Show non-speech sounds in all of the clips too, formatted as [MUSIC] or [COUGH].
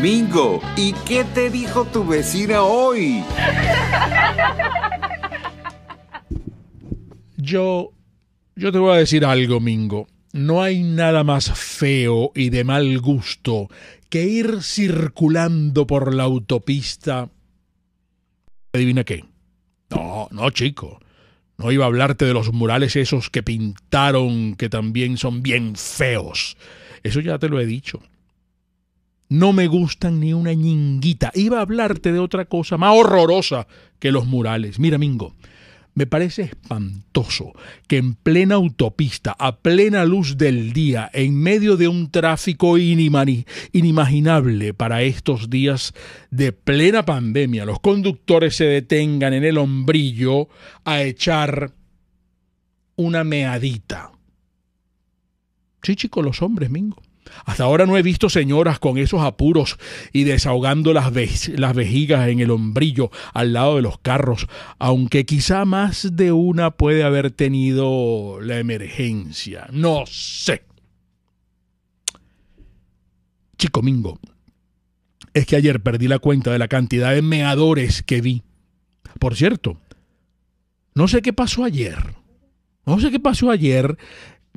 Mingo, ¿y qué te dijo tu vecina hoy? Yo, yo te voy a decir algo, Mingo. No hay nada más feo y de mal gusto que ir circulando por la autopista. ¿Adivina qué? No, no, chico. No iba a hablarte de los murales esos que pintaron, que también son bien feos. Eso ya te lo he dicho no me gustan ni una ñinguita. Iba a hablarte de otra cosa más horrorosa que los murales. Mira, Mingo, me parece espantoso que en plena autopista, a plena luz del día, en medio de un tráfico inimaginable para estos días de plena pandemia, los conductores se detengan en el hombrillo a echar una meadita. Sí, chicos, los hombres, Mingo hasta ahora no he visto señoras con esos apuros y desahogando las, vejigas en el hombrillo al lado de los carros, aunque quizá más de una puede haber tenido la emergencia. No sé. Chico Mingo, es que ayer perdí la cuenta de la cantidad de meadores que vi. Por cierto, no sé qué pasó ayer. No sé qué pasó ayer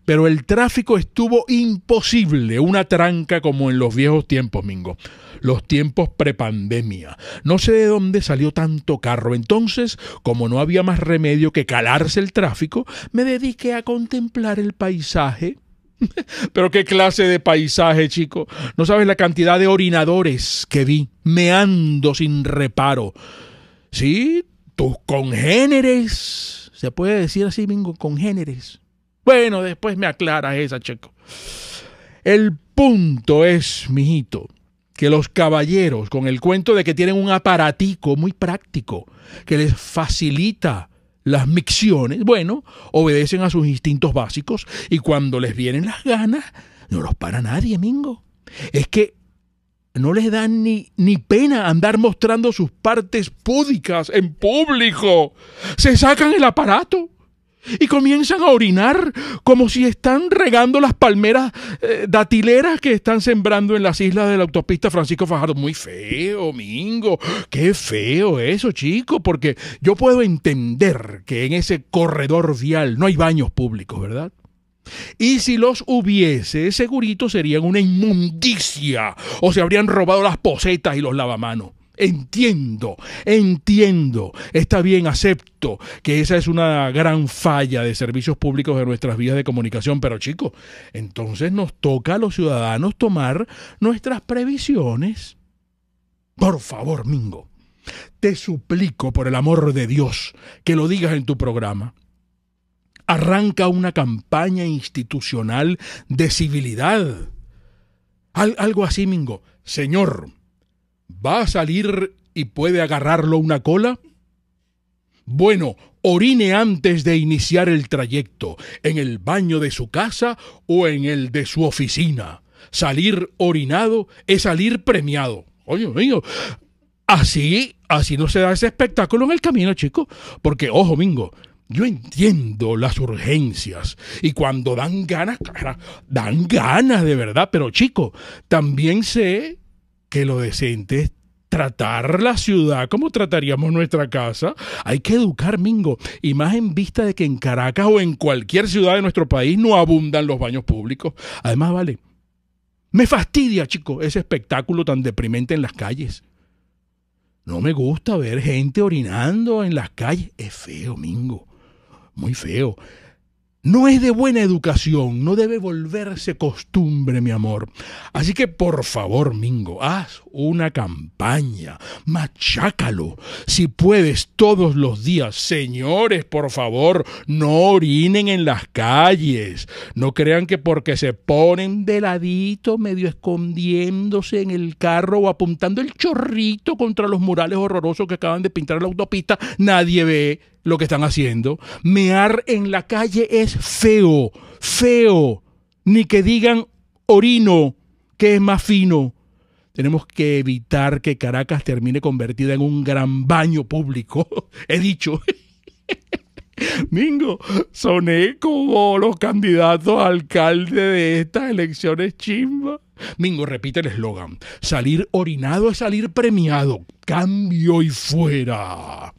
pero el tráfico estuvo imposible, una tranca como en los viejos tiempos, Mingo, los tiempos prepandemia. No sé de dónde salió tanto carro. Entonces, como no había más remedio que calarse el tráfico, me dediqué a contemplar el paisaje [LAUGHS] pero qué clase de paisaje, chico. No sabes la cantidad de orinadores que vi, meando sin reparo. Sí, tus congéneres. Se puede decir así, Mingo, congéneres. Bueno, después me aclara esa, Checo. El punto es, mijito, que los caballeros, con el cuento de que tienen un aparatico muy práctico que les facilita las micciones, bueno, obedecen a sus instintos básicos y cuando les vienen las ganas, no los para nadie, Mingo. Es que no les dan ni, ni pena andar mostrando sus partes púdicas en público. Se sacan el aparato y comienzan a orinar como si están regando las palmeras eh, datileras que están sembrando en las islas de la autopista Francisco Fajardo. Muy feo, Mingo. Qué feo eso, chico, porque yo puedo entender que en ese corredor vial no hay baños públicos, ¿verdad? Y si los hubiese, segurito serían una inmundicia o se habrían robado las posetas y los lavamanos. Entiendo, entiendo, está bien, acepto que esa es una gran falla de servicios públicos de nuestras vías de comunicación, pero chicos, entonces nos toca a los ciudadanos tomar nuestras previsiones. Por favor, Mingo, te suplico por el amor de Dios que lo digas en tu programa. Arranca una campaña institucional de civilidad. algo así, Mingo. Señor, ¿Va a salir y puede agarrarlo una cola? Bueno, orine antes de iniciar el trayecto, en el baño de su casa o en el de su oficina. Salir orinado es salir premiado. Oye, mío, así, así no se da ese espectáculo en el camino, chico. Porque, ojo, Mingo, yo entiendo las urgencias y cuando dan ganas, dan ganas de verdad, pero chico, también sé que lo decente es tratar la ciudad como trataríamos nuestra casa. Hay que educar, Mingo, y más en vista de que en Caracas o en cualquier ciudad de nuestro país no abundan los baños públicos. Además, vale, me fastidia, chico, ese espectáculo tan deprimente en las calles. No me gusta ver gente orinando en las calles. Es feo, Mingo. Muy feo. No es de buena educación, no debe volverse costumbre, mi amor. Así que por favor, Mingo, haz una campaña, machácalo. Si puedes, todos los días. Señores, por favor, no orinen en las calles. No crean que porque se ponen de ladito, medio escondiéndose en el carro o apuntando el chorrito contra los murales horrorosos que acaban de pintar la autopista, nadie ve lo que están haciendo. Mear en la calle es feo, feo. Ni que digan orino, que es más fino. Tenemos que evitar que Caracas termine convertida en un gran baño público. [LAUGHS] He dicho. [LAUGHS] Mingo, soné como los candidatos a alcalde de estas elecciones chimba. Mingo repite el eslogan, salir orinado es salir premiado, cambio y fuera.